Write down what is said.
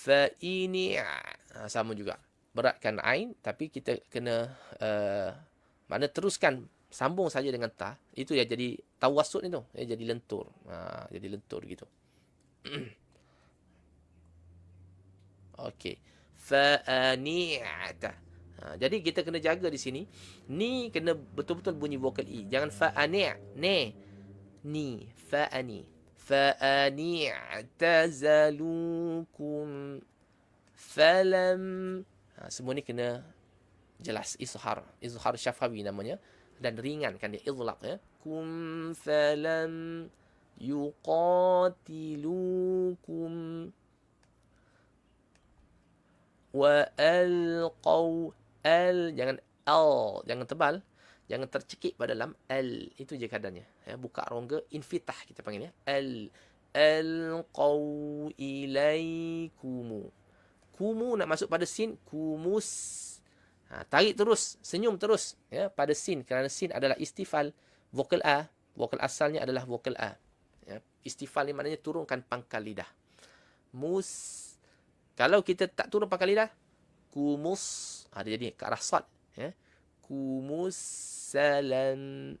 Fa'ini ha, Sama juga Beratkan Ain Tapi kita kena uh, Mana teruskan Sambung saja dengan Ta Itu ya jadi Tawasud itu ya, Jadi lentur ha, Jadi lentur gitu Okey Fa'ani'ata ah, ha, Jadi kita kena jaga di sini Ni kena betul-betul bunyi vokal i, Jangan fa'ani' Ne Ni fa Fa'ani' فأن اعتزلوكم فلم ha, semua ni kena jelas izhar izhar syafawi namanya dan ringankan dia izlaq ya kum falam yuqatilukum wa alqau al jangan al jangan tebal jangan tercekik pada dalam al itu je keadaannya ya buka rongga infitah kita panggil ya al al qau ilaikumu kumu nak masuk pada sin kumus ha, tarik terus senyum terus ya pada sin kerana sin adalah istifal vokal a vokal asalnya adalah vokal a ya istifal ni maknanya turunkan pangkal lidah mus kalau kita tak turun pangkal lidah kumus ada ha, jadi ke arah sad ya عليكم السلام